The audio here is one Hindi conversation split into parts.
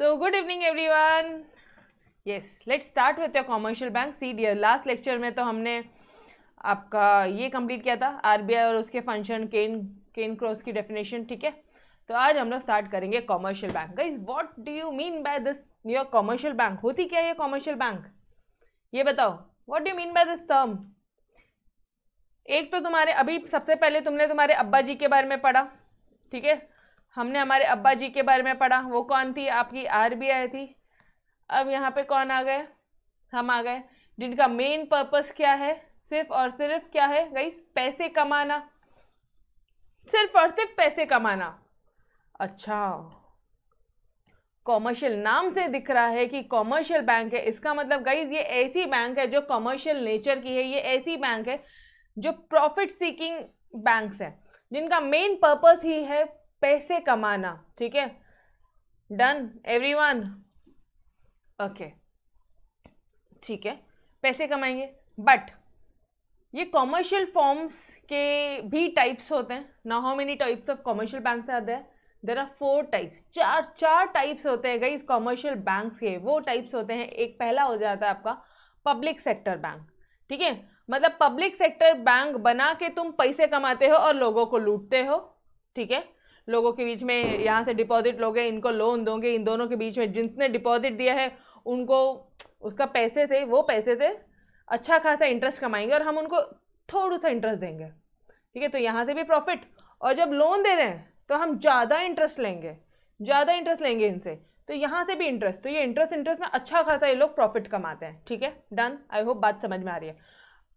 So good evening everyone. Yes, let's start with your commercial bank. See dear, last lecture में तो हमने आपका ये कंप्लीट किया था आई और उसके फंक्शन केन केन क्रॉस की डेफिनेशन ठीक है तो आज हम लोग स्टार्ट करेंगे commercial bank guys what do you mean by this your commercial bank होती क्या ये कॉमर्शियल बैंक ये बताओ what do mean by this term एक तो तुम्हारे अभी सबसे पहले तुमने तुम्हारे अब्बा जी के बारे में पढ़ा ठीक है हमने हमारे अब्बा जी के बारे में पढ़ा वो कौन थी आपकी आरबीआई थी अब यहाँ पे कौन आ गए हम आ गए जिनका मेन पर्पस क्या है सिर्फ और सिर्फ क्या है गई पैसे कमाना सिर्फ और सिर्फ पैसे कमाना अच्छा कॉमर्शियल नाम से दिख रहा है कि कॉमर्शियल बैंक है इसका मतलब गई ये ऐसी बैंक है जो कॉमर्शियल नेचर की है ये ऐसी बैंक है जो प्रॉफिट सीकिंग बैंक्स हैं जिनका मेन पर्पस ही है पैसे कमाना ठीक है डन एवरी वन ओके ठीक है पैसे कमाएंगे बट ये कॉमर्शियल फॉर्म्स के भी टाइप्स होते हैं ना how many types of commercial bank आते हैं देर आर फोर टाइप्स चार चार टाइप्स होते हैं गई कॉमर्शियल बैंक्स के वो टाइप्स होते हैं एक पहला हो जाता है आपका पब्लिक सेक्टर बैंक ठीक है मतलब पब्लिक सेक्टर बैंक बना के तुम पैसे कमाते हो और लोगों को लूटते हो ठीक है लोगों के बीच में यहाँ से डिपॉजिट लोगे इनको लोन दोगे इन दोनों के बीच में जिसने डिपॉजिट दिया है उनको उसका पैसे से वो पैसे से अच्छा खासा इंटरेस्ट कमाएंगे और हम उनको थोड़ा सा इंटरेस्ट देंगे ठीक है तो यहाँ से भी प्रॉफिट और जब लोन दे दें तो हम ज़्यादा इंटरेस्ट लेंगे ज़्यादा इंटरेस्ट लेंगे इनसे तो यहाँ से भी इंटरेस्ट तो ये इंटरेस्ट इंटरेस्ट में अच्छा खासा ये लोग प्रॉफिट कमाते हैं ठीक है डन आई होप बात समझ में आ रही है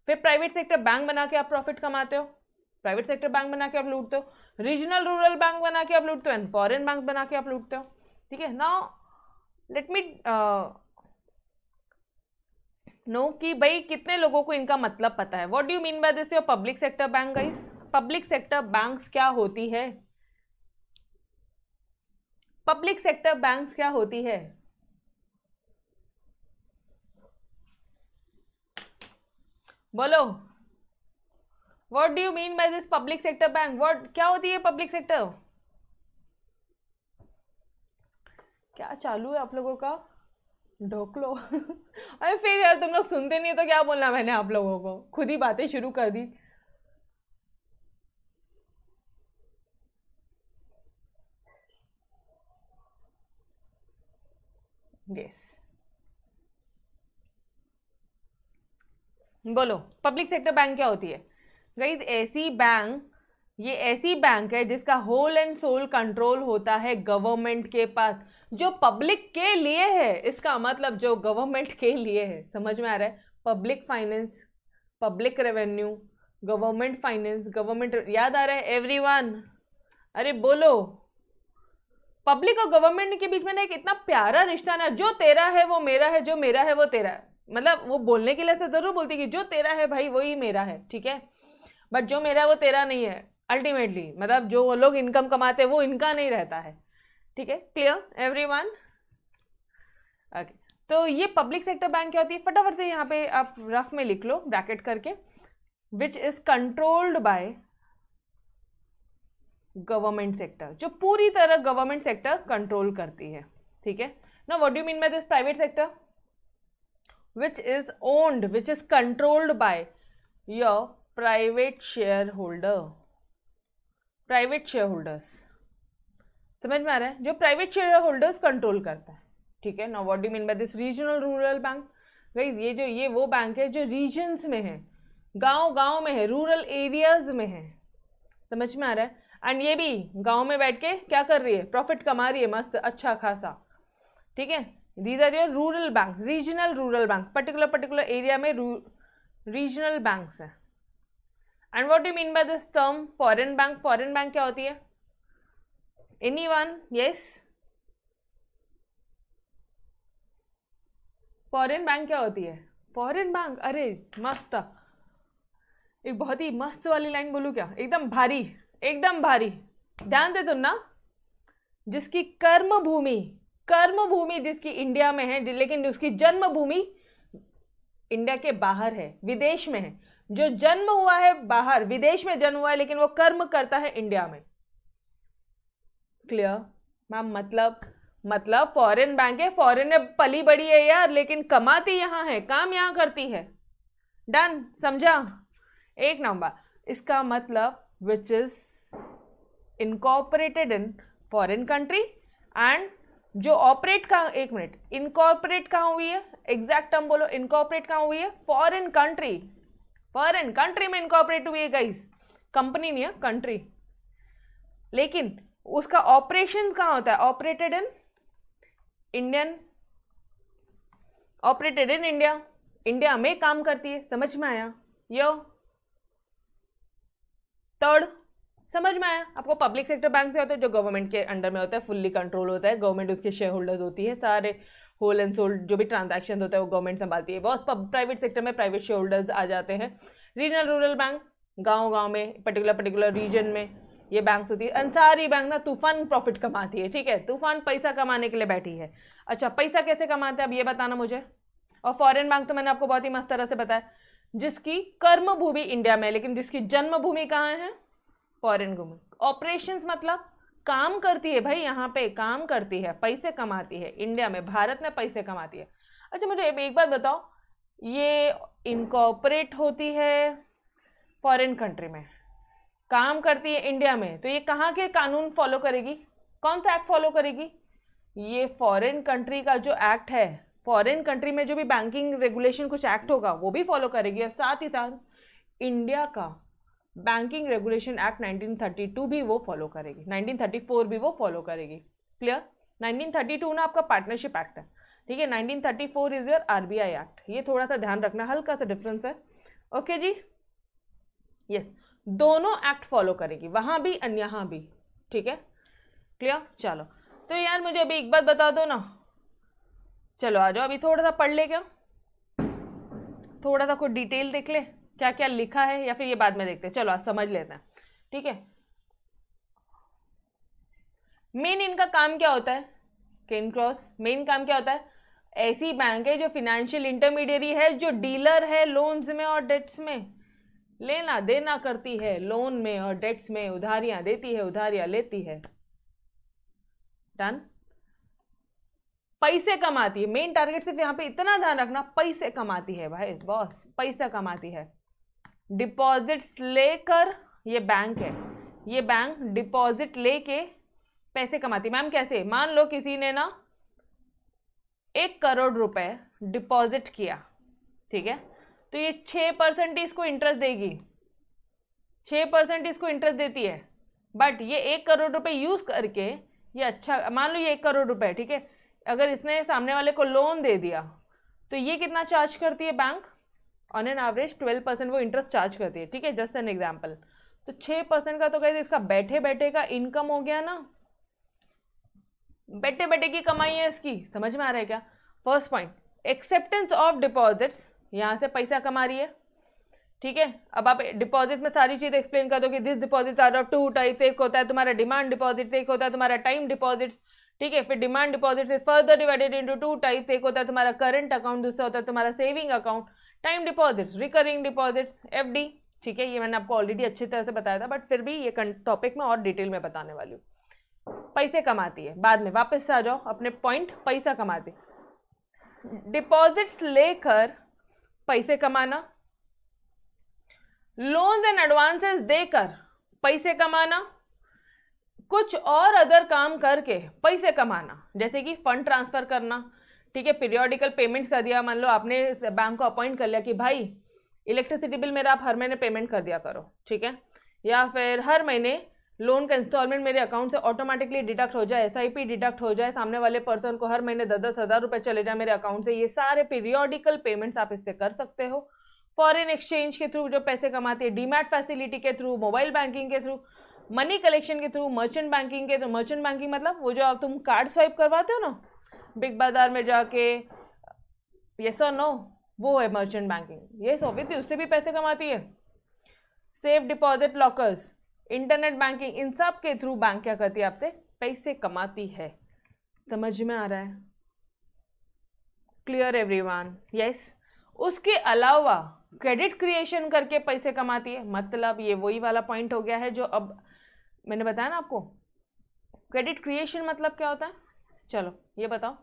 फिर प्राइवेट सेक्टर बैंक बना के आप प्रॉफिट कमाते हो प्राइवेट सेक्टर बैंक बना के आप लूटते हो रीजनल रूरल बैंक बना के आप लूटते हो एंड फॉरेन बैंक बना के आप लूटते हो ठीक है ना लेट मी नो कि भाई कितने लोगों को इनका मतलब पता है what do you mean by this your public sector bank guys public sector banks क्या होती है पब्लिक सेक्टर बैंक्स क्या होती है बोलो what do you mean by this public sector bank what क्या होती है पब्लिक सेक्टर क्या चालू है आप लोगों का ढोक लो अरे फिर यार तुम लोग सुनते नहीं तो क्या बोलना मैंने आप लोगों को खुद ही बातें शुरू कर दी यस बोलो पब्लिक सेक्टर बैंक क्या होती है गई ऐसी बैंक ये ऐसी बैंक है जिसका होल एंड सोल कंट्रोल होता है गवर्नमेंट के पास जो पब्लिक के लिए है इसका मतलब जो गवर्नमेंट के लिए है समझ में आ रहा है public finance public revenue government finance government याद आ रहा है एवरीवन अरे बोलो पब्लिक और गवर्नमेंट के बीच में ना एक इतना प्यारा रिश्ता ना जो तेरा है वो मेरा है जो मेरा है वो तेरा है मतलब वो बोलने के लिए ऐसा जरूर बोलती कि जो तेरा है भाई वही मेरा है ठीक है बट जो मेरा वो तेरा नहीं है अल्टीमेटली मतलब जो वो लोग इनकम कमाते हैं वो इनका नहीं रहता है ठीक है क्लियर एवरी वन ओके तो ये पब्लिक सेक्टर बैंक क्या होती है फटाफट से यहाँ पे आप रफ में लिख लो ब्रैकेट करके which is controlled by government sector जो पूरी तरह गवर्नमेंट सेक्टर कंट्रोल करती है ठीक है ना what do mean by this private sector which is owned which is controlled by your private shareholder private shareholders समझ में आ रहा है जो प्राइवेट शेयर होल्डर्स कंट्रोल करता है ठीक है no what do mean by this regional rural bank गई ये जो ये वो बैंक है जो रीजन्स में है गांव गांव में है रूरल एरियाज में है समझ में आ रहा है एंड ये भी गांव में बैठ के क्या कर रही है प्रॉफिट कमा रही है मस्त अच्छा खासा ठीक है these are your rural bank regional rural bank particular particular area में रीजनल बैंक्स हैं and what you mean by this term foreign bank foreign bank क्या होती है anyone yes foreign bank क्या होती है फॉरन बैंक अरे मस्त एक बहुत ही मस्त वाली लाइन बोलूँ क्या एकदम भारी एकदम भारी ध्यान दे तुम ना जिसकी कर्म भूमि कर्म भूमि जिसकी इंडिया में है लेकिन उसकी जन्म भूमि इंडिया के बाहर है विदेश में है जो जन्म हुआ है बाहर विदेश में जन्म हुआ है लेकिन वो कर्म करता है इंडिया में क्लियर मैम मतलब मतलब फॉरेन बैंक है फॉरेन में पली बड़ी है यार लेकिन कमाती यहां है काम यहां करती है डन समझा एक नंबर इसका मतलब which is incorporated in foreign country and जो ऑपरेट कहा एक मिनट इनकॉर्पोरेट कहाँ हुई है एग्जैक्ट टर्म बोलो इनकॉर्पोरेट कहाँ हुई है फॉरेन कंट्री फॉरेन कंट्री में इनकॉपरेट हुई है गाइस कंपनी नहीं है कंट्री लेकिन उसका ऑपरेशन कहाँ होता है operated in Indian operated in India India में काम करती है समझ में आया यो थर्ड समझ में आया आपको पब्लिक सेक्टर बैंक से होता है जो गवर्नमेंट के अंडर में होता है फुल्ली कंट्रोल होता है गवर्नमेंट उसके शेयर होल्डर्स होती है सारे होल एंड सोल्ड जो भी ट्रांजेक्शन होता है वो गवर्नमेंट संभालती है बहुत प्राइवेट सेक्टर में प्राइवेट शेयर होल्डर्स आ जाते हैं रीजनल रूरल बैंक गाँव गाँव में पर्टिकुलर पर्टिकुलर रीजन में ये बैंक होती है अंसारी बैंक ना तूफान प्रॉफिट कमाती है ठीक है तूफान पैसा कमाने के लिए बैठी है अच्छा पैसा कैसे कमाते हैं अब ये बताना मुझे और फॉरेन बैंक तो मैंने आपको बहुत ही मस्त तरह से बताया जिसकी कर्म भूमि इंडिया में लेकिन जिसकी जन्मभूमि कहाँ है फॉरेन भूमि ऑपरेशन मतलब काम करती है भाई यहाँ पे काम करती है पैसे कमाती है इंडिया में भारत में पैसे कमाती है अच्छा मुझे एक बात बताओ ये इनकॉपरेट होती है फॉरेन कंट्री में काम करती है इंडिया में तो ये कहाँ के कानून फॉलो करेगी कौन सा एक्ट फॉलो करेगी ये फॉरेन कंट्री का जो एक्ट है फॉरेन कंट्री में जो भी बैंकिंग रेगुलेशन कुछ एक्ट होगा वो भी फॉलो करेगी और साथ ही साथ इंडिया का बैंकिंग रेगुलेशन एक्ट 1932 भी वो फॉलो करेगी 1934 भी वो फॉलो करेगी क्लियर 1932 ना आपका पार्टनरशिप एक्ट है ठीक है 1934 इज योर आरबीआई एक्ट ये थोड़ा सा ध्यान रखना हल्का सा डिफरेंस है ओके जी यस दोनों एक्ट फॉलो करेगी वहाँ भी और यहाँ भी ठीक है क्लियर चलो तो यार मुझे अभी एक बात बता दो ना चलो आ जाओ अभी थोड़ा सा पढ़ ले क्या थोड़ा सा कुछ डिटेल देख ले क्या क्या लिखा है या फिर ये बाद में देखते हैं चलो आप समझ लेते हैं ठीक है मेन इनका काम क्या होता है केन क्रॉस मेन काम क्या होता है ऐसी बैंक है जो फिनेंशियल इंटरमीडियरी है जो डीलर है लोन्स में और डेट्स में लेना देना करती है लोन में और डेट्स में उधारियां देती है उधारियां लेती है डन पैसे कमाती है मेन टारगेट सिर्फ यहाँ पे इतना ध्यान रखना पैसे कमाती है भाई बॉस पैसा कमाती है डिपॉजिट्स लेकर ये बैंक है ये बैंक डिपॉजिट लेके पैसे कमाती मैम कैसे मान लो किसी ने ना एक करोड़ रुपए डिपॉजिट किया ठीक है तो ये छः परसेंट इसको इंटरेस्ट देगी छः परसेंट इसको इंटरेस्ट देती है बट ये एक करोड़ रुपए यूज़ करके ये अच्छा मान लो ये एक करोड़ रुपए ठीक है अगर इसने सामने वाले को लोन दे दिया तो ये कितना चार्ज करती है bank on an average twelve percent वो इंटरेस्ट चार्ज करती है ठीक है जस्ट एन एग्जाम्पल तो छः परसेंट का तो कहते इसका बैठे बैठे का इनकम हो गया ना बैठे बैठे की कमाई है इसकी समझ में आ रहा है क्या first point acceptance of deposits यहाँ से पैसा कमा रही है ठीक है अब आप डिपॉजिट में सारी चीज़ एक्सप्लेन कर दो कि this deposit are of two types एक होता है तुम्हारा डिमांड डिपॉजिट एक होता है तुम्हारा टाइम डिपॉजिट्स ठीक है फिर demand deposit is further divided into two types एक होता है तुम्हारा करंट अकाउंट दूसरा होता है तुम्हारा saving account time deposits recurring deposits F ठीक है ये मैंने आपको ऑलरेडी अच्छी तरह से बताया था बट फिर भी ये टॉपिक में और डिटेल में बताने वाली हूँ पैसे कमाती है बाद में वापस से आ जाओ अपने पॉइंट पैसा कमाती डिपॉजिट्स लेकर पैसे कमाना लोन्स एंड एडवांसेस देकर पैसे कमाना कुछ और अदर काम करके पैसे कमाना जैसे कि फंड ट्रांसफर करना ठीक है पीरियोडिकल पेमेंट्स कर दिया मान लो आपने बैंक को अपॉइंट कर लिया कि भाई इलेक्ट्रिसिटी बिल मेरा आप हर महीने पेमेंट कर दिया करो ठीक है या फिर हर महीने लोन का इंस्टॉलमेंट मेरे अकाउंट से ऑटोमेटिकली डिडक्ट हो जाए एस डिडक्ट हो जाए सामने वाले पर्सन को हर महीने दस दस हज़ार रुपये चले जाए मेरे अकाउंट से ये सारे पीरियोडिकल पेमेंट्स आप इससे कर सकते हो फॉरेन एक्सचेंज के थ्रू जो पैसे कमाते हैं डीमैट फैसिलिटी के थ्रू मोबाइल बैंकिंग के थ्रू मनी कलेक्शन के थ्रू मर्चेंट बैंकिंग के थ्रू मर्चेंट बैंकिंग मतलब वो जो आप तुम कार्ड स्वाइप करवाते हो ना बिग बाज़ार में जाके ये सर नो वो है मर्चेंट बैंकिंग ये सोवियत उससे भी पैसे कमाती है safe deposit lockers internet banking इन सब के थ्रू बैंक क्या करती है आपसे पैसे कमाती है समझ में आ रहा है क्लियर एवरी वन यस उसके अलावा क्रेडिट क्रिएशन करके पैसे कमाती है मतलब ये वही वाला पॉइंट हो गया है जो अब मैंने बताया ना आपको क्रेडिट क्रिएशन मतलब क्या होता है चलो ये बताओ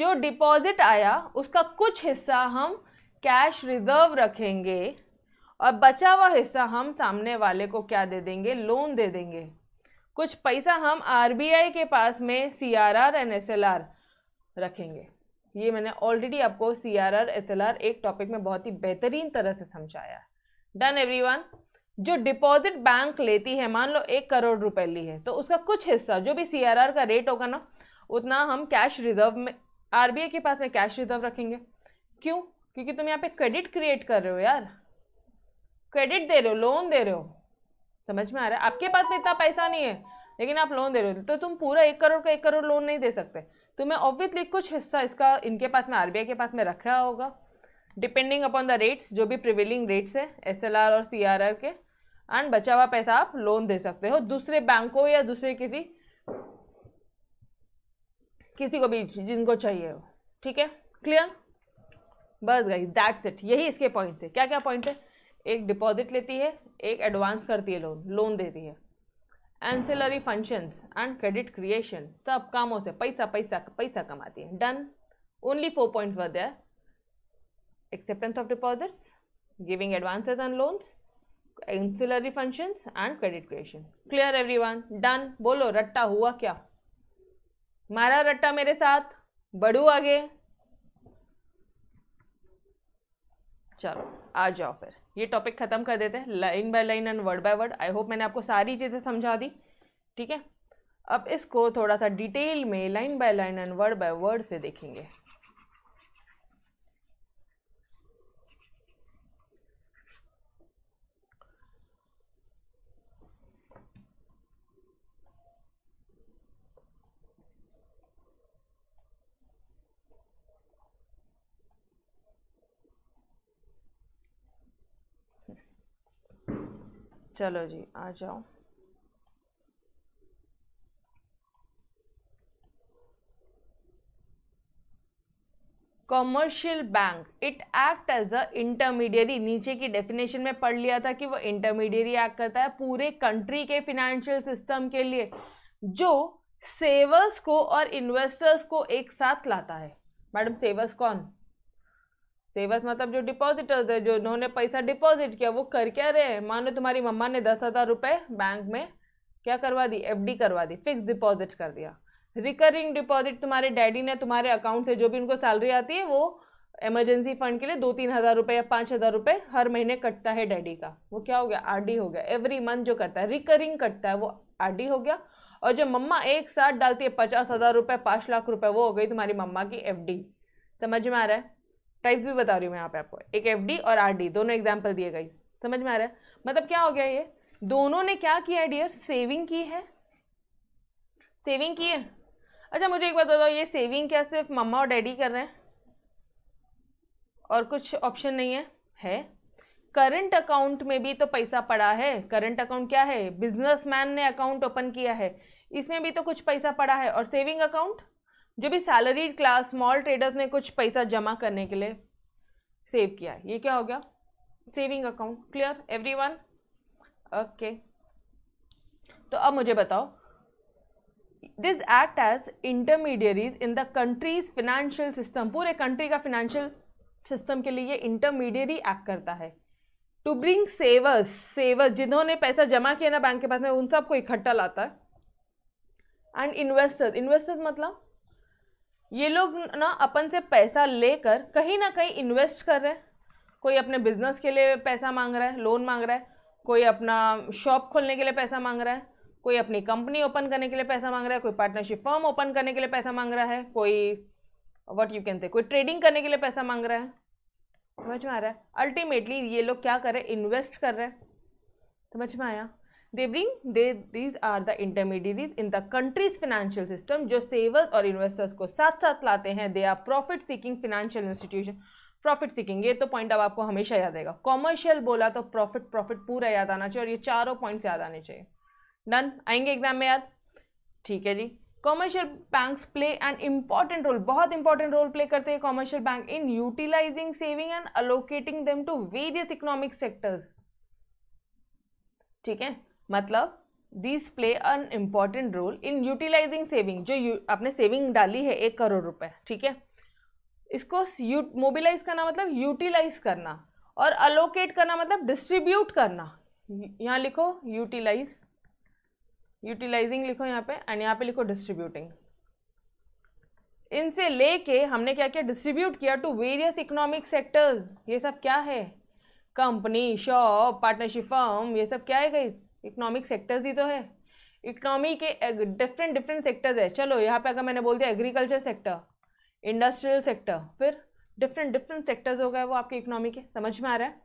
जो डिपॉजिट आया उसका कुछ हिस्सा हम कैश रिजर्व रखेंगे और बचा हुआ हिस्सा हम सामने वाले को क्या दे देंगे लोन दे देंगे कुछ पैसा हम आरबीआई के पास में C R R and S L R रखेंगे ये मैंने ऑलरेडी आपको C R R S L R एक टॉपिक में बहुत ही बेहतरीन तरह से समझाया डन एवरीवन जो डिपॉजिट बैंक लेती है मान लो एक करोड़ रुपए ली है तो उसका कुछ हिस्सा जो भी सी का रेट होगा ना उतना हम कैश रिजर्व में आरबीआई के पास में कैश रिजर्व रखेंगे क्यों क्योंकि तुम यहाँ पे क्रेडिट क्रिएट कर रहे हो यार क्रेडिट दे रहे हो लोन दे रहे हो समझ में आ रहा है आपके पास में इतना पैसा नहीं है लेकिन आप लोन दे रहे हो तो तुम पूरा एक करोड़ का एक करोड़ लोन नहीं दे सकते तुम्हें ऑब्वियसली कुछ हिस्सा इसका इनके पास में आरबीआई के पास में रखा होगा डिपेंडिंग अपॉन द रेट्स जो भी प्रिवेलिंग रेट्स है एस और सी के एंड बचा हुआ पैसा आप लोन दे सकते हो दूसरे बैंकों या दूसरे किसी किसी को भी जिनको चाहिए हो ठीक है क्लियर बस गई दैट्स इट यही इसके पॉइंट थे क्या क्या पॉइंट है एक डिपॉजिट लेती है एक एडवांस करती है लोन लोन देती है ancillary functions and credit creation सब कामों से पैसा पैसा पैसा कमाती है done only four points worth acceptance of deposits, giving advances and loans, ancillary functions and credit creation. Clear everyone? Done. bolo ratta hua kya mara ratta mere sath badhu aage chalo aa jao fir ये टॉपिक ख़त्म कर देते हैं line by line and word by word I hope मैंने आपको सारी चीज़ें समझा दी ठीक है अब इसको थोड़ा सा डिटेल में line by line and word by word से देखेंगे चलो जी आ जाओ commercial bank it act as a intermediary नीचे की डेफिनेशन में पढ़ लिया था कि वो इंटरमीडियरी एक्ट करता है पूरे कंट्री के फिनेंशियल सिस्टम के लिए जो सेवर्स को और इन्वेस्टर्स को एक साथ लाता है मैडम सेवर्स कौन सेवर्स मतलब जो डिपॉजिटर्स है जो उन्होंने पैसा डिपॉजिट किया वो कर क्या रहे हैं मानो तुम्हारी मम्मा ने दस हज़ार रुपये बैंक में क्या करवा दी एफडी करवा दी फिक्स डिपॉजिट कर दिया रिकरिंग डिपॉजिट तुम्हारे डैडी ने तुम्हारे अकाउंट से जो भी उनको सैलरी आती है वो इमरजेंसी फंड के लिए दो तीन हज़ार रुपये या पाँच हज़ार रुपये हर महीने कटता है डैडी का वो क्या हो गया आरडी हो गया एवरी मंथ जो करता है रिकरिंग कटता है वो आरडी हो गया और जो मम्मा एक साथ डालती है पचास हज़ार रुपये पाँच लाख रुपये वो हो गई तुम्हारी मम्मा की डी समझ में आ रहा है टाइप्स भी बता रही हूँ मैं यहाँ पे आपको एक एफ और आर दोनों एग्जाम्पल दिए गई समझ में आ रहा है मतलब क्या हो गया ये दोनों ने क्या किया डियर सेविंग की है सेविंग की है अच्छा मुझे एक बात बताओ ये सेविंग क्या सिर्फ मम्मा और डैडी कर रहे हैं और कुछ ऑप्शन नहीं है है करंट अकाउंट में भी तो पैसा पड़ा है करंट अकाउंट क्या है बिजनेसमैन ने अकाउंट ओपन किया है इसमें भी तो कुछ पैसा पड़ा है और सेविंग अकाउंट जो भी सैलरी क्लास स्मॉल ट्रेडर्स ने कुछ पैसा जमा करने के लिए सेव किया है ये क्या हो गया saving account clear every one okay तो अब मुझे बताओ this act as intermediaries in the country's financial system पूरे कंट्री का फिनेंशियल सिस्टम के लिए ये इंटरमीडियरी एक्ट करता है टू ब्रिंग सेवर्स सेवर्स जिन्होंने पैसा जमा किया ना बैंक के पास में उन सबको इकट्ठा लाता है एंड इन्वेस्टर्स इन्वेस्टर्स मतलब ये लोग ना अपन से पैसा लेकर कहीं ना कहीं इन्वेस्ट कर रहे हैं कोई अपने बिजनेस के लिए पैसा मांग रहा है लोन मांग रहा है कोई अपना शॉप खोलने के लिए पैसा मांग रहा है कोई अपनी कंपनी ओपन करने के लिए पैसा मांग रहा है कोई पार्टनरशिप फर्म ओपन करने के लिए पैसा मांग रहा है कोई वट यू कैन से कोई ट्रेडिंग करने के लिए पैसा मांग रहा है समझ में आ रहा है अल्टीमेटली ये लोग क्या कर रहे हैं इन्वेस्ट कर रहे हैं समझ में आया they bring they these are the intermediaries in the country's financial system जो savers और investors को साथ साथ लाते हैं they are profit seeking financial institution profit seeking ये तो पॉइंट अब आपको हमेशा याद आएगा कॉमर्शियल बोला तो प्रॉफिट प्रॉफिट पूरा याद आना चाहिए और ये चारों पॉइंट्स याद आने चाहिए डन आएंगे एग्जाम में याद ठीक है जी commercial banks play an important role बहुत इंपॉर्टेंट रोल प्ले करते हैं commercial bank in utilising saving and allocating them to various economic sectors ठीक है मतलब this play an important role in utilising saving जो आपने सेविंग डाली है एक करोड़ रुपए ठीक है इसको मोबिलाइज करना मतलब यूटिलाइज करना और अलोकेट करना मतलब डिस्ट्रीब्यूट करना यहाँ लिखो यूटिलाइज यूटिलाइजिंग लिखो यहाँ पे एंड यहाँ पे लिखो डिस्ट्रीब्यूटिंग इनसे लेके हमने क्या किया डिस्ट्रीब्यूट किया टू वेरियस इकोनॉमिक सेक्टर्स ये सब क्या है कंपनी शॉप पार्टनरशिप फर्म ये सब क्या है गई इकोनॉमिक सेक्टर्स ही तो है इकोनॉमी के डिफरेंट डिफरेंट सेक्टर्स है चलो यहाँ पे अगर मैंने बोल दिया एग्रीकल्चर सेक्टर इंडस्ट्रियल सेक्टर फिर डिफरेंट डिफरेंट सेक्टर्स हो गए वो आपकी इकोनॉमी के समझ में आ रहा है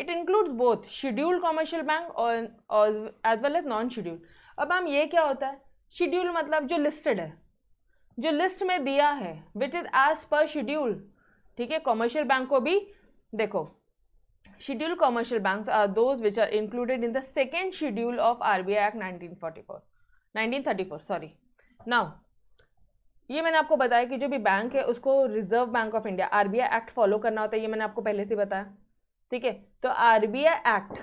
it includes both scheduled commercial bank और as well as non scheduled अब हम ये क्या होता है शेड्यूल मतलब जो लिस्टेड है जो लिस्ट में दिया है which is as per schedule ठीक है कॉमर्शियल बैंक को भी देखो scheduled commercial banks are uh, those which are included in the second schedule of RBI Act 1944 1934 sorry now ये मैंने आपको बताया कि जो भी बैंक है उसको Reserve Bank of India R B I act follow करना होता है ये मैंने आपको पहले से बताया ठीक है तो आर बी आई एक्ट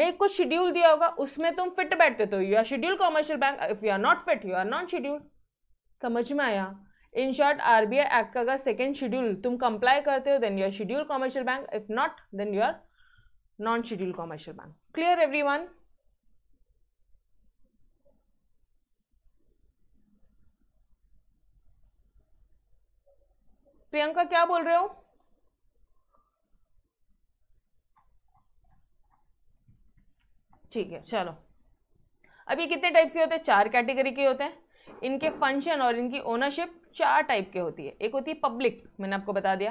में कुछ शेड्यूल दिया होगा उसमें तुम फिट बैठते तो you are schedule commercial bank if you are not fit you are not schedule समझ में आया इन शॉर्ट आरबीआई एक्ट का अगर सेकेंड शेड्यूल तुम कंप्लाई करते हो then you are schedule commercial bank if not then you are non schedule commercial bank clear every one Priyanka क्या बोल रहे हो ठीक है चलो अभी कितने टाइप के होते हैं चार कैटेगरी के होते हैं इनके फंक्शन और इनकी ओनरशिप चार टाइप के होती है एक होती है पब्लिक मैंने आपको बता दिया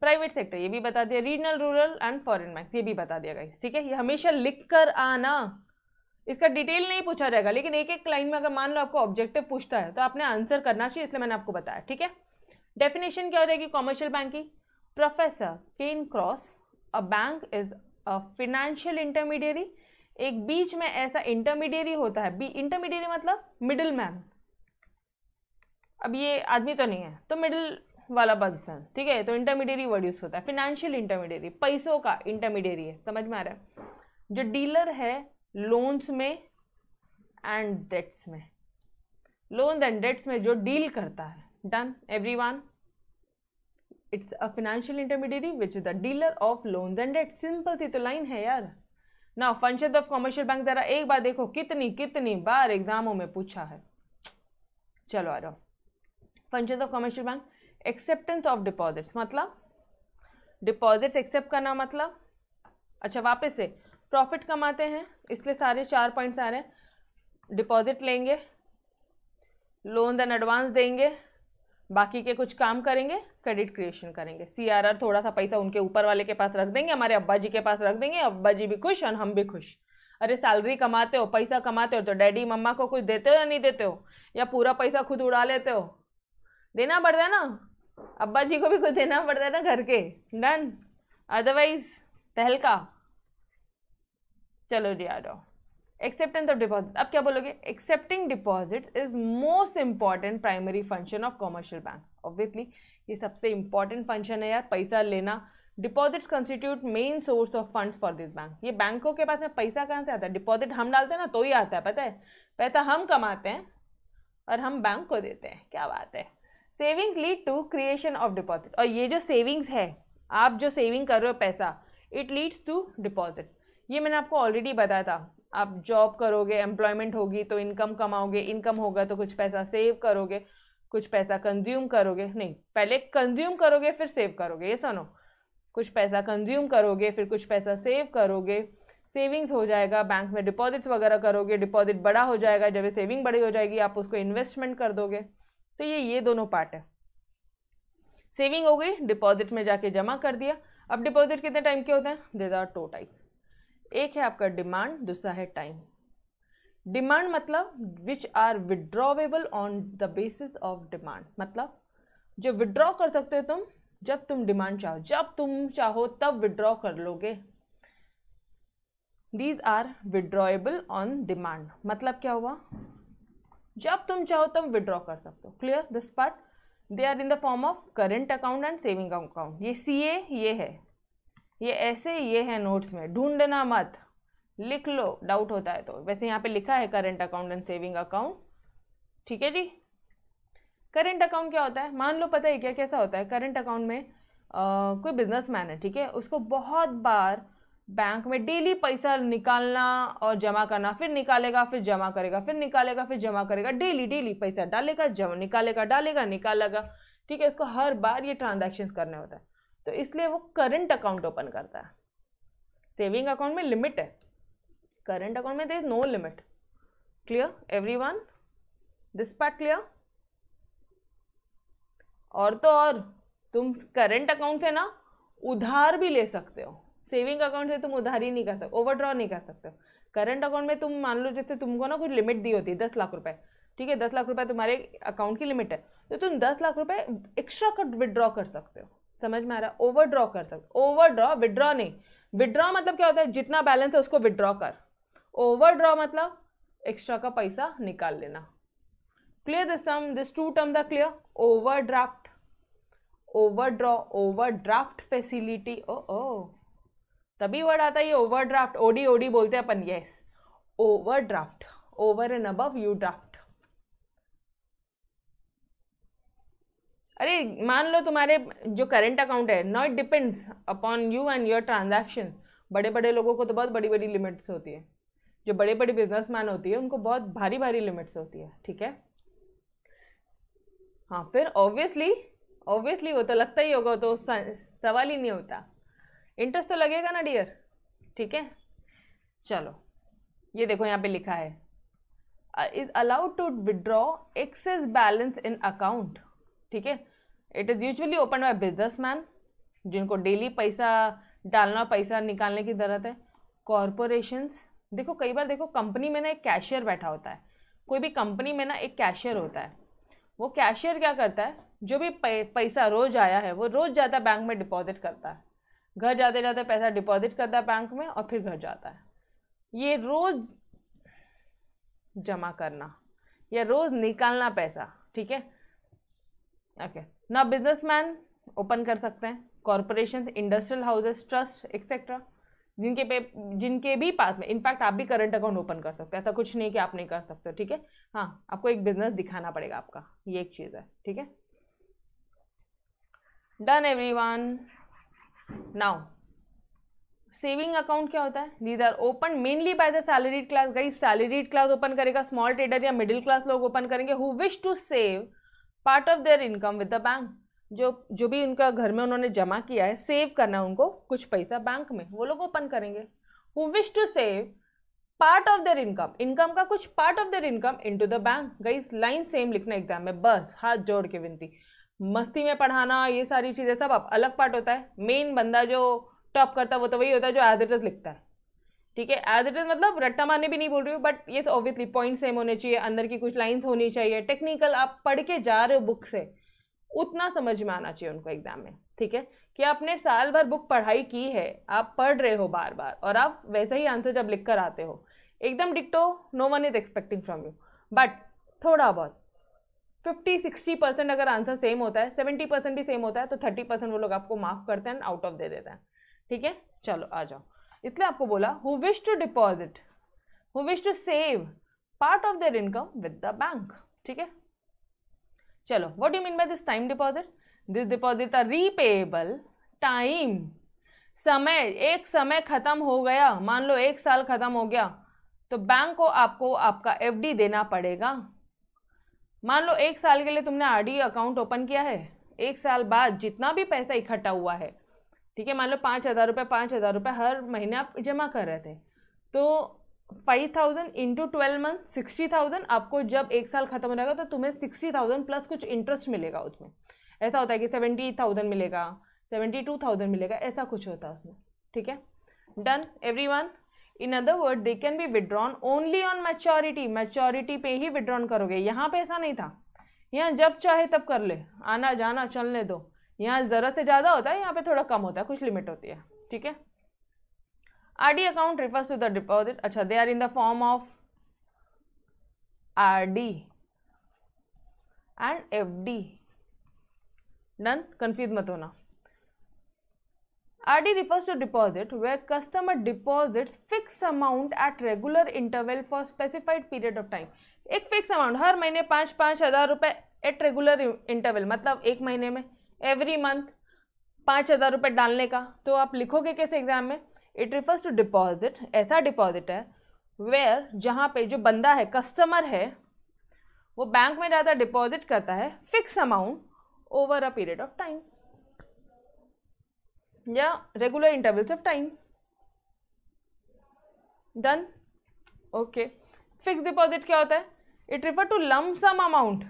प्राइवेट सेक्टर ये भी बता दिया regional rural and foreign bank ये भी बता दिया गाइस ठीक है ये हमेशा लिख कर आना इसका डिटेल नहीं पूछा जाएगा लेकिन एक एक लाइन में अगर मान लो आपको ऑब्जेक्टिव पूछता है तो आपने आंसर करना चाहिए इसलिए मैंने आपको बताया ठीक है डेफिनेशन क्या हो जाएगी कॉमर्शियल बैंक की professor Ken Cross a bank is a financial intermediary एक बीच में ऐसा इंटरमीडियरी होता है बी इंटरमीडियरी मतलब मिडिल मैन अब ये आदमी तो नहीं है तो मिडिल वाला पर्सन ठीक है तो इंटरमीडियरी वर्ड यूज़ होता है फिनेंशियल इंटरमीडियरी पैसों का इंटरमीडियरी है समझ में आ रहा है जो डीलर है लोन्स में एंड डेट्स में लोन एंड डेट्स में जो डील करता है done every one it's a financial intermediary which is the dealer of loans and debts simple थी तो लाइन है यार ना फंक्शन ऑफ कॉमर्शियल बैंक जरा एक बार देखो कितनी कितनी बार एग्जामों में पूछा है चलो आ जाओ function of commercial bank acceptance of deposits मतलब डिपॉजिट्स एक्सेप्ट करना मतलब अच्छा वापस से प्रॉफिट कमाते हैं इसलिए सारे चार पॉइंट्स आ रहे हैं डिपॉजिट लेंगे लोन देन एडवांस देंगे बाकी के कुछ काम करेंगे क्रेडिट क्रिएशन करेंगे आर थोड़ा सा पैसा उनके ऊपर वाले के पास रख देंगे हमारे अब्बा जी के पास रख देंगे अब्बा जी भी खुश और हम भी खुश अरे सैलरी कमाते हो पैसा कमाते हो तो डैडी मम्मा को कुछ देते हो या नहीं देते हो या पूरा पैसा खुद उड़ा लेते हो देना पड़ता है ना अब्बा जी को भी कुछ देना पड़ता है ना घर के डन अदरवाइज तहलका चलो जी आ जाओ एक्सेप्टेंस ऑफ डिपॉजिट अब क्या बोलोगे accepting deposit is most important primary function of commercial bank obviously ये सबसे इंपॉर्टेंट फंक्शन है यार पैसा लेना deposits constitute main source of funds for this bank ये बैंकों के पास में पैसा कहाँ से आता है डिपॉजिट हम डालते हैं ना तो ही आता है पता है पैसा हम कमाते हैं और हम बैंक को देते हैं क्या बात है saving lead to creation of deposit और ये जो सेविंग्स है आप जो सेविंग कर रहे हो पैसा इट लीड्स टू डिपॉजिट ये मैंने आपको ऑलरेडी बताया था आप जॉब करोगे एम्प्लॉयमेंट होगी तो इनकम कमाओगे इनकम होगा तो कुछ पैसा सेव करोगे कुछ पैसा कंज्यूम करोगे नहीं पहले कंज्यूम करोगे फिर सेव करोगे ये सुनो कुछ पैसा कंज्यूम करोगे फिर कुछ पैसा सेव करोगे सेविंग्स हो जाएगा बैंक में डिपॉजिट वगैरह करोगे डिपॉजिट बड़ा हो जाएगा जब सेविंग बड़ी हो जाएगी आप उसको इन्वेस्टमेंट कर दोगे तो ये ये दोनों पार्ट है सेविंग हो गई डिपॉजिट में जाके जमा कर दिया अब डिपॉजिट कितने टाइम के होते हैं देर आर टू टाइप एक है आपका डिमांड दूसरा है टाइम डिमांड मतलब which are withdrawable on the basis of demand मतलब जो विड्रॉ कर सकते हो तुम जब तुम डिमांड चाहो जब तुम चाहो तब विड्रॉ कर लोगे these are withdrawable on demand मतलब क्या हुआ जब तुम चाहो तुम विड्रॉ कर सकते हो clear this part they are in the form of current account and saving account ये सी ए ये है ये ऐसे ये है नोट्स में ढूंढना मत लिख लो डाउट होता है तो वैसे यहाँ पे लिखा है current account and saving account ठीक है जी करेंट अकाउंट क्या होता है मान लो पता है क्या कैसा होता है करेंट अकाउंट में आ, कोई बिजनेस है ठीक है उसको बहुत बार बैंक में डेली पैसा निकालना और जमा करना फिर निकालेगा फिर जमा करेगा फिर निकालेगा फिर जमा करेगा डेली डेली पैसा डालेगा जमा निकालेगा डालेगा निकालेगा ठीक है उसको हर बार ये ट्रांजेक्शन करने होता है तो इसलिए वो करंट अकाउंट ओपन करता है सेविंग अकाउंट में लिमिट है करंट अकाउंट में there is no limit clear every one this part clear और तो और तुम करंट अकाउंट से ना उधार भी ले सकते हो सेविंग अकाउंट से तुम उधार ही नहीं कर सकते ओवरड्रॉ नहीं कर सकते करंट अकाउंट में तुम मान लो जैसे तुमको ना कुछ लिमिट दी होती है दस लाख रुपए ठीक है दस लाख रुपए तुम्हारे अकाउंट की लिमिट है तो तुम दस लाख रुपए एक्स्ट्रा कट विदड्रॉ कर सकते हो समझ में आ रहा है ओवरड्रॉ कर सकते ओवरड्रॉ विदड्रॉ नहीं विदड्रॉ मतलब क्या होता है जितना बैलेंस है उसको विदड्रॉ कर ओवरड्रॉ मतलब एक्स्ट्रा का पैसा निकाल लेना clear this term this two term the clear overdraft draw overdraft facility O O तभी वर्ड आता है ये ओवर ड्राफ्ट ओडी ओडी बोलते हैं अपन yes overdraft over and above you draft अरे मान लो तुम्हारे जो करंट अकाउंट है not depends upon you and your transaction बड़े बड़े लोगों को तो बहुत बड़ी बड़ी लिमिट्स होती है जो बड़े बड़े बिजनेसमैन होती है उनको बहुत भारी भारी लिमिट्स होती है ठीक है हाँ फिर ऑब्वियसली ऑब्वियसली वो तो लगता ही होगा तो सवाल ही नहीं होता इंटरेस्ट तो लगेगा ना डियर ठीक है चलो ये देखो यहाँ पे लिखा है is allowed to withdraw excess balance in account ठीक है it is usually open by man जिनको डेली पैसा डालना पैसा निकालने की ज़रूरत है कॉरपोरेशंस देखो कई बार देखो कंपनी में ना एक कैशियर बैठा होता है कोई भी कंपनी में ना एक कैशियर होता है वो कैशियर क्या करता है जो भी पैसा रोज़ आया है वो रोज़ जाता बैंक में डिपॉजिट करता है घर जाते जाते पैसा डिपॉजिट करता है बैंक में और फिर घर जाता है ये रोज जमा करना या रोज निकालना पैसा ठीक है ओके ना बिजनेसमैन ओपन कर सकते हैं corporation industrial houses trust etcetera जिनके पे जिनके भी पास में इनफैक्ट आप भी करंट अकाउंट ओपन कर सकते हैं ऐसा कुछ नहीं कि आप नहीं कर सकते ठीक है हाँ आपको एक बिजनेस दिखाना पड़ेगा आपका ये एक चीज़ है ठीक है done one now saving account क्या होता है these are open mainly by the salaried class गई सैलरीड क्लास ओपन करेगा स्मॉल ट्रेडर या मिडिल क्लास लोग ओपन करेंगे who wish to save part of their income with the bank जो जो भी उनका घर में उन्होंने जमा किया है सेव करना है उनको कुछ पैसा बैंक में वो लोग ओपन करेंगे who wish to save part of their income income का कुछ part of their income into the bank गई लाइन सेम लिखना एग्जाम में बस हाथ जोड़ के विनती मस्ती में पढ़ाना ये सारी चीज़ें सब अब अलग पार्ट होता है मेन बंदा जो टॉप करता है वो तो वही होता है जो एज इट इज़ लिखता है ठीक है एज इट इज़ मतलब रट्टा मारने भी नहीं बोल रही हूँ बट ये ऑब्वियसली पॉइंट सेम होने चाहिए अंदर की कुछ लाइन्स होनी चाहिए टेक्निकल आप पढ़ के जा रहे हो बुक से उतना समझ में आना चाहिए उनको एग्जाम में ठीक है कि आपने साल भर बुक पढ़ाई की है आप पढ़ रहे हो बार बार और आप वैसे ही आंसर जब लिख कर आते हो एकदम डिक्टो no one is expecting from you but थोड़ा बहुत फिफ्टी सिक्सटी परसेंट अगर आंसर सेम होता है सेवेंटी परसेंट भी सेम होता है तो थर्टी परसेंट वो लोग आपको माफ करते हैं आउट ऑफ दे देते हैं ठीक है चलो आ जाओ इसलिए आपको बोला who wish to deposit who wish to save part of their income with the bank ठीक है चलो what you mean by this time deposit this deposit are repayable time समय एक समय खत्म हो गया मान लो एक साल खत्म हो गया तो बैंक को आपको आपका एफडी देना पड़ेगा मान लो एक साल के लिए तुमने आरडी अकाउंट ओपन किया है एक साल बाद जितना भी पैसा इकट्ठा हुआ है ठीक है मान लो पाँच हज़ार रुपये पाँच हज़ार रुपये हर महीने आप जमा कर रहे थे तो five thousand into twelve month sixty thousand आपको जब एक साल खत्म हो जाएगा तो तुम्हें सिक्सटी थाउजेंड प्लस कुछ इंटरेस्ट मिलेगा उसमें ऐसा होता है कि सेवेंटी थाउजेंड मिलेगा सेवेंटी टू थाउजेंड मिलेगा ऐसा कुछ होता है उसमें ठीक है done every one in other word they can be withdrawn only on maturity maturity पे ही विड्रॉन करोगे यहाँ पे ऐसा नहीं था यहाँ जब चाहे तब कर ले आना जाना चलने दो यहाँ ज़रा से ज़्यादा होता है यहाँ पे थोड़ा कम होता है कुछ लिमिट होती है ठीक है R D account refers to the deposit अच्छा they are in the form of R D and F D done confuse मत होना RD refers to deposit where customer deposits fixed amount at regular interval for specified period of time. एक फिक्स अमाउंट हर महीने पाँच पाँच हज़ार रुपये एट रेगुलर इंटरवल मतलब एक महीने में एवरी मंथ पाँच हज़ार रुपये डालने का तो आप लिखोगे कैसे एग्जाम में इट रिफर्स टू डिपॉजिट ऐसा डिपॉजिट है वेयर जहाँ पे जो बंदा है कस्टमर है वो बैंक में जाता डिपॉजिट करता है fix amount over a period of time या regular intervals of time done okay fix deposit क्या होता है it refer to lump sum amount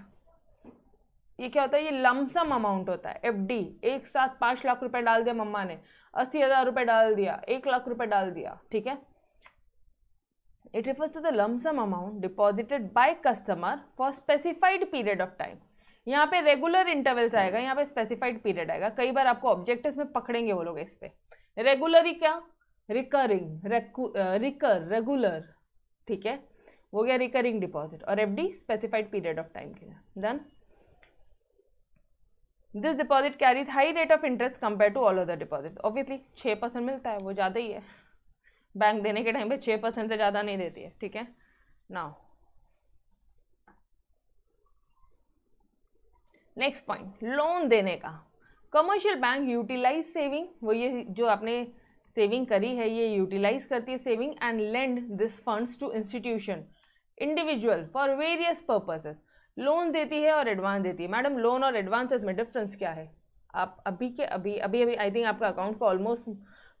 ये क्या होता है ये लमसम अमाउंट होता है एफ डी एक साथ पांच लाख रुपए डाल दिया मम्मा ने अस्सी हज़ार रुपए डाल दिया एक लाख रुपए डाल दिया ठीक है it refers to the lump sum amount deposited by customer for specified period of time यहाँ पे रेगुलर इंटरवल्स आएगा यहाँ पे स्पेसिफाइड पीरियड आएगा कई बार आपको ऑब्जेक्टिव में पकड़ेंगे वो लोग इस पे रेगुलर ही क्या रिकरिंग रिकर रेगुलर ठीक है वो गया रिकरिंग डिपॉजिट और FD specified period of time के then this deposit carries high rate of interest compare to all other deposit obviously छः परसेंट मिलता है वो ज़्यादा ही है बैंक देने के टाइम पे छः परसेंट से ज़्यादा नहीं देती है ठीक है नाउ नेक्स्ट पॉइंट लोन देने का कमर्शियल बैंक यूटिलाइज सेविंग वो ये जो आपने सेविंग करी है ये यूटिलाइज करती है saving and lend this funds to institution individual for various purposes loan देती है और एडवांस देती है मैडम लोन और एडवांसेस में डिफरेंस क्या है आप अभी के अभी अभी अभी आई थिंक आपका अकाउंट का almost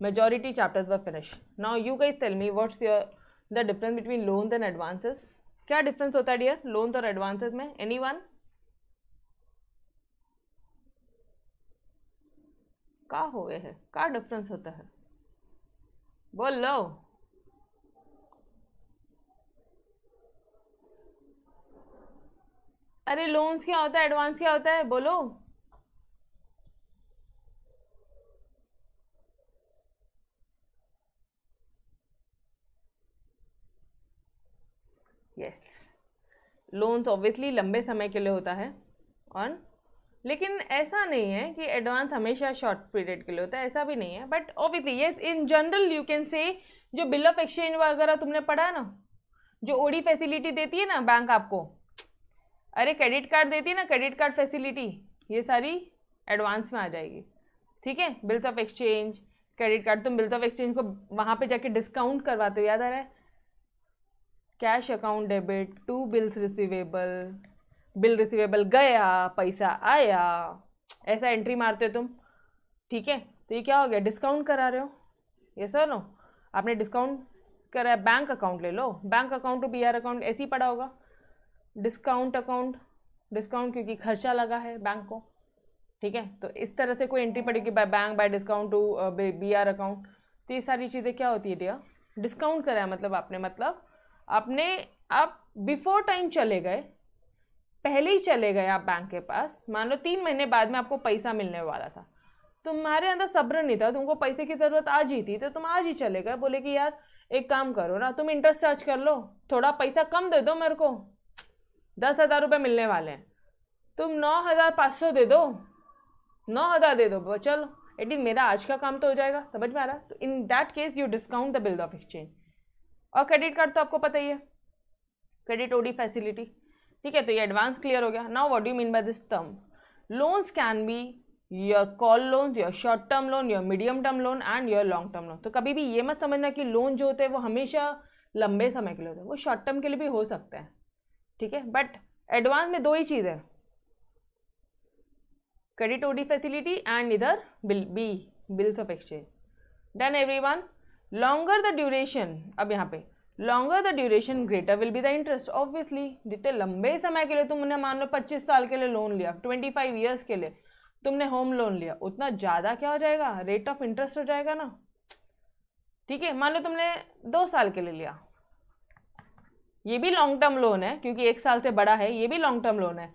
majority chapters were finish now you guys tell me what's your the difference between loan and advances क्या डिफरेंस होता है डियर लोन और एडवांसेस में एनी वन का होवे है का डिफरेंस होता है बोल लो अरे लोन्स क्या होता है एडवांस क्या होता है बोलो यस लोन्स ऑब्वियसली लंबे समय के लिए होता है और लेकिन ऐसा नहीं है कि एडवांस हमेशा शॉर्ट पीरियड के लिए होता है ऐसा भी नहीं है but obviously yes in general you can say जो बिल ऑफ एक्सचेंज वगैरह तुमने पढ़ा ना जो ओडी फैसिलिटी देती है ना बैंक आपको अरे क्रेडिट कार्ड देती है ना क्रेडिट कार्ड फैसिलिटी ये सारी एडवांस में आ जाएगी ठीक है bills of exchange credit card तुम बिल्स ऑफ एक्सचेंज को वहाँ पे जाके डिस्काउंट करवाते हो याद आ रहा है cash account debit to bills receivable bill receivable गया पैसा आया ऐसा एंट्री मारते हो तुम ठीक है तो ये क्या हो गया डिस्काउंट करा रहे हो ये सर नो आपने डिस्काउंट करा बैंक अकाउंट ले लो bank account to B R account ऐसे ही पड़ा होगा डिस्काउंट अकाउंट डिस्काउंट क्योंकि खर्चा लगा है बैंक को ठीक है तो इस तरह से कोई एंट्री पड़ेगी by bank by discount to B R account तो ये सारी चीज़ें क्या होती है डिया डिस्काउंट कराया मतलब आपने मतलब आपने आप बिफोर टाइम चले गए पहले ही चले गए आप बैंक के पास मान लो तीन महीने बाद में आपको पैसा मिलने वाला था तुम्हारे अंदर सब्र नहीं था तुमको पैसे की ज़रूरत आज ही थी तो तुम आज ही चले गए बोले कि यार एक काम करो ना तुम इंटरेस्ट चार्ज कर लो थोड़ा पैसा कम दे दो मेरे को दस हज़ार रुपये मिलने वाले हैं तुम नौ हज़ार पाँच सौ दे दो नौ हज़ार दे दो चलो एटीन मेरा आज का काम तो हो जाएगा समझ में आ रहा तो in that case you discount the bill of exchange और क्रेडिट कार्ड तो आपको पता ही है क्रेडिट ओडी फैसिलिटी ठीक है तो ये एडवांस क्लियर हो गया now what you mean by this term loans can be your call loan your short term loan your medium term loan and your long term loan तो कभी भी ये मत समझना कि लोन जो होते हैं वो हमेशा लंबे समय के लिए होते हैं वो शॉर्ट टर्म के लिए भी हो सकता है ठीक है बट एडवांस में दो ही चीज़ है क्रेडिट ओडी फैसिलिटी एंड इधर bill B bills of exchange done every one longer the duration अब यहाँ पे longer the duration greater will be the interest obviously जितने लंबे समय के लिए तुमने मान लो पच्चीस साल के लिए लोन लिया ट्वेंटी फाइव ईयर्स के लिए तुमने होम लोन लिया उतना ज़्यादा क्या हो जाएगा रेट ऑफ इंटरेस्ट हो जाएगा ना ठीक है मान लो तुमने दो साल के लिए लिया ये भी लॉन्ग टर्म लोन है क्योंकि एक साल से बड़ा है ये भी लॉन्ग टर्म लोन है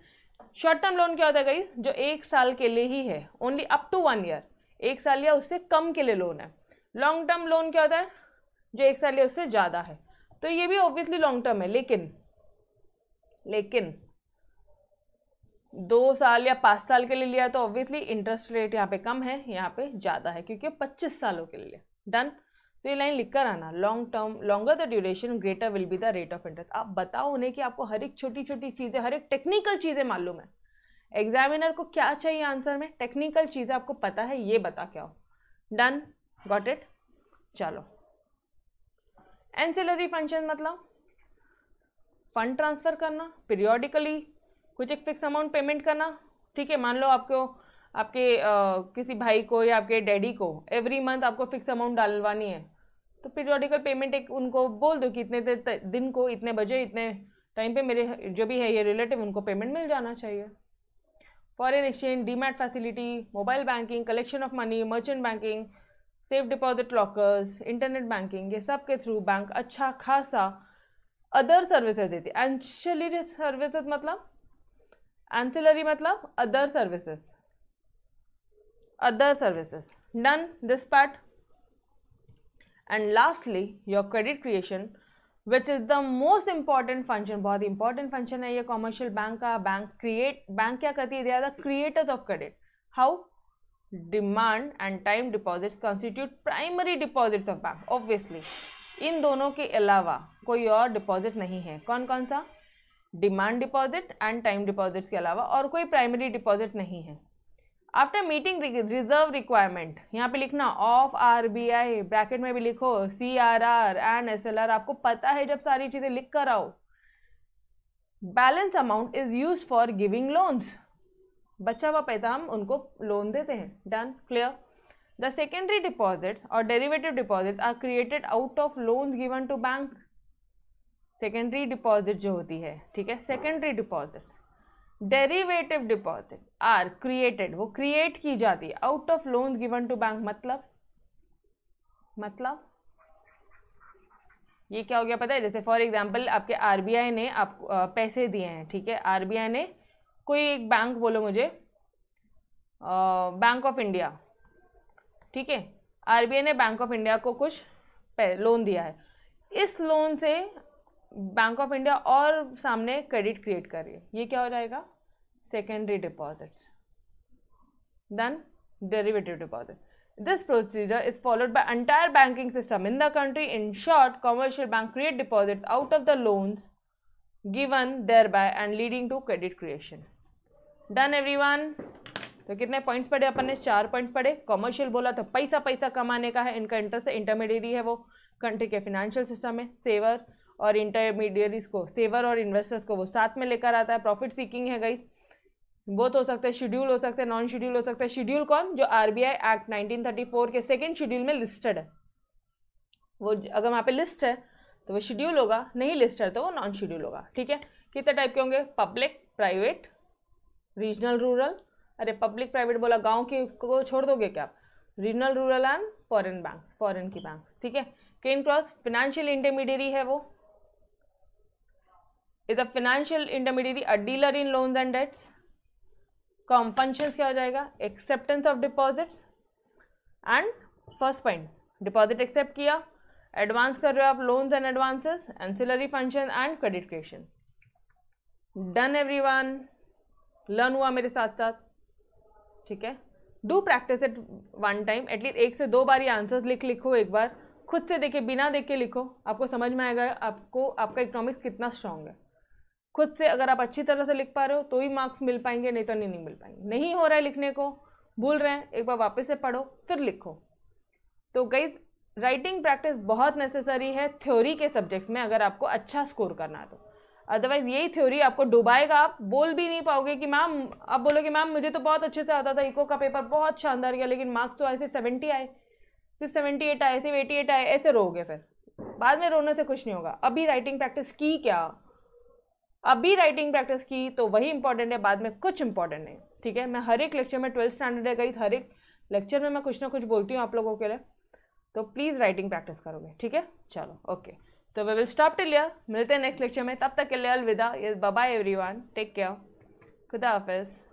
शॉर्ट टर्म लोन क्या होता है गई जो एक साल के लिए ही है only up to one year एक साल या उससे कम के लिए लोन है लॉन्ग टर्म लोन क्या होता है जो एक साल या उससे ज़्यादा है तो ये भी ऑब्वियसली लॉन्ग टर्म है लेकिन लेकिन दो साल या पाँच साल के लिए लिया तो ऑब्वियसली इंटरेस्ट रेट यहाँ पे कम है यहाँ पे ज़्यादा है क्योंकि पच्चीस सालों के लिए डन तो ये लाइन लिख कर आना long term longer the duration greater will be the rate of interest आप बताओ उन्हें कि आपको हर एक छोटी छोटी चीज़ें हर एक टेक्निकल चीज़ें मालूम है एग्जामिनर को क्या चाहिए आंसर में टेक्निकल चीज़ें आपको पता है ये बता क्या हो डन गॉट इट चलो एंसिलरी फंक्शन मतलब फंड ट्रांसफ़र करना पीरियोडिकली कुछ एक फिक्स अमाउंट पेमेंट करना ठीक है मान लो आपको आपके आ, किसी भाई को या आपके डैडी को एवरी मंथ आपको फिक्स अमाउंट डालवानी है तो पीरियोडिकल पेमेंट एक उनको बोल दो कि इतने दिन को इतने बजे इतने टाइम पे मेरे जो भी है ये रिलेटिव उनको पेमेंट मिल जाना चाहिए foreign exchange demat facility mobile banking collection of money merchant banking safe deposit lockers internet banking ये सब के थ्रू बैंक अच्छा खासा अदर सर्विसेज देती है एंशलरी सर्विसेज मतलब एंसिलरी मतलब other services other services done this part and lastly your credit creation which is the most important function बहुत इंपॉर्टेंट फंक्शन है ये कॉमर्शियल बैंक का बैंक क्रिएट बैंक क्या करती है they are the creators of credit how demand and time deposits constitute primary deposits of bank obviously इन दोनों के अलावा कोई और डिपॉजिट नहीं है कौन कौन सा demand deposit and time deposits के अलावा और कोई प्राइमरी डिपॉजिट नहीं है आफ्टर मीटिंग रिजर्व रिक्वायरमेंट यहाँ पे लिखना of R B I bracket में भी लिखो C R R and S L R आपको पता है जब सारी चीज़ें लिख कर आओ balance amount is use for giving loans बचा हुआ पैसा हम उनको लोन देते हैं done clear the secondary deposits और derivative deposit are created out of loan given to bank secondary deposit जो होती है ठीक है secondary deposits derivative deposit are created वो क्रिएट की जाती है out of loan given to bank मतलब मतलब ये क्या हो गया पता है जैसे फॉर एग्जाम्पल आपके आरबीआई ने आप पैसे दिए हैं ठीक है आरबीआई ने कोई एक बैंक बोलो मुझे बैंक ऑफ इंडिया ठीक है आरबीआई ने बैंक ऑफ इंडिया को कुछ लोन दिया है इस लोन से बैंक ऑफ इंडिया और सामने क्रेडिट क्रिएट करिए ये क्या हो जाएगा secondary deposits then derivative deposit this procedure is followed by entire banking system in the country in short commercial bank create deposit out of the loans given thereby and leading to credit creation done everyone तो कितने पॉइंट्स पड़े अपन ने चार पॉइंट्स पड़े कॉमर्शियल बोला था तो पैसा पैसा कमाने का है इनका इंटरेस्ट इंटरमीडिएटरी है वो कंट्री के फिनेंशियल सिस्टम में सेवर और इंटरमीडिएटरीज को सेवर और इन्वेस्टर्स को वो साथ में लेकर आता है प्रॉफिट सीकिंग है गई बहुत हो सकता है शेड्यूल हो सकता है नॉन शेड्यूल हो सकता है शेड्यूल कौन जो आई एक्ट फोर के सेकेंड शेड्यूल में लिस्टेड है वो अगर वहाँ पे लिस्ट है तो वो शेड्यूल होगा नहीं लिस्ट है तो वो नॉन शेड्यूल होगा ठीक है कितने टाइप के होंगे पब्लिक प्राइवेट रीजनल रूरल अरे पब्लिक प्राइवेट बोला गांव के को छोड़ दोगे क्या आप regional rural and foreign bank foreign की बैंक ठीक है केन क्रॉस फिनेंशियल इंटरमीडियरी है वो is a financial intermediary a dealer in loans and debts कंफंक्शन क्या हो जाएगा acceptance of deposits and first point deposit accept किया एडवांस कर रहे हो आप loans and advances ancillary function and credit creation done every one learn हुआ मेरे साथ साथ ठीक है do practice it one time at least एक से दो बार ये आंसर्स लिख लिखो एक बार खुद से देखे बिना देख के लिखो आपको समझ में आएगा आपको आपका इकोनॉमिक्स कितना स्ट्रांग है खुद से अगर आप अच्छी तरह से लिख पा रहे हो तो ही मार्क्स मिल पाएंगे नहीं तो नहीं, नहीं मिल पाएंगे नहीं हो रहा है लिखने को भूल रहे हैं एक बार वापस से पढ़ो फिर लिखो तो गई राइटिंग प्रैक्टिस बहुत नेसेसरी है थ्योरी के सब्जेक्ट्स में अगर आपको अच्छा स्कोर करना है तो अदरवाइज यही थ्योरी आपको डुबाएगा आप बोल भी नहीं पाओगे कि मैम आप बोलोगे मैम मुझे तो बहुत अच्छे से आता था इको का पेपर बहुत शानदार गया लेकिन मार्क्स तो आए सिर्फ सेवेंटी आए सिर्फ सेवेंटी एट आए सिर्फ एटी एट आए ऐसे रोगे फिर बाद में रोने से कुछ नहीं होगा अभी राइटिंग प्रैक्टिस की क्या अभी राइटिंग प्रैक्टिस की तो वही इंपॉर्टेंट है बाद में कुछ इंपॉर्टेंट नहीं ठीक है मैं हर एक लेक्चर में ट्वेल्थ स्टैंडर्ड है गई हर एक लेक्चर में मैं कुछ ना कुछ बोलती हूँ आप लोगों के लिए तो प्लीज़ राइटिंग प्रैक्टिस करोगे ठीक है चलो ओके तो वी विल स्टॉप टिल यर मिलते हैं नेक्स्ट लेक्चर में तब तक के लिए अलविदा ये बाय एवरीवन टेक केयर खुदा हाफिज़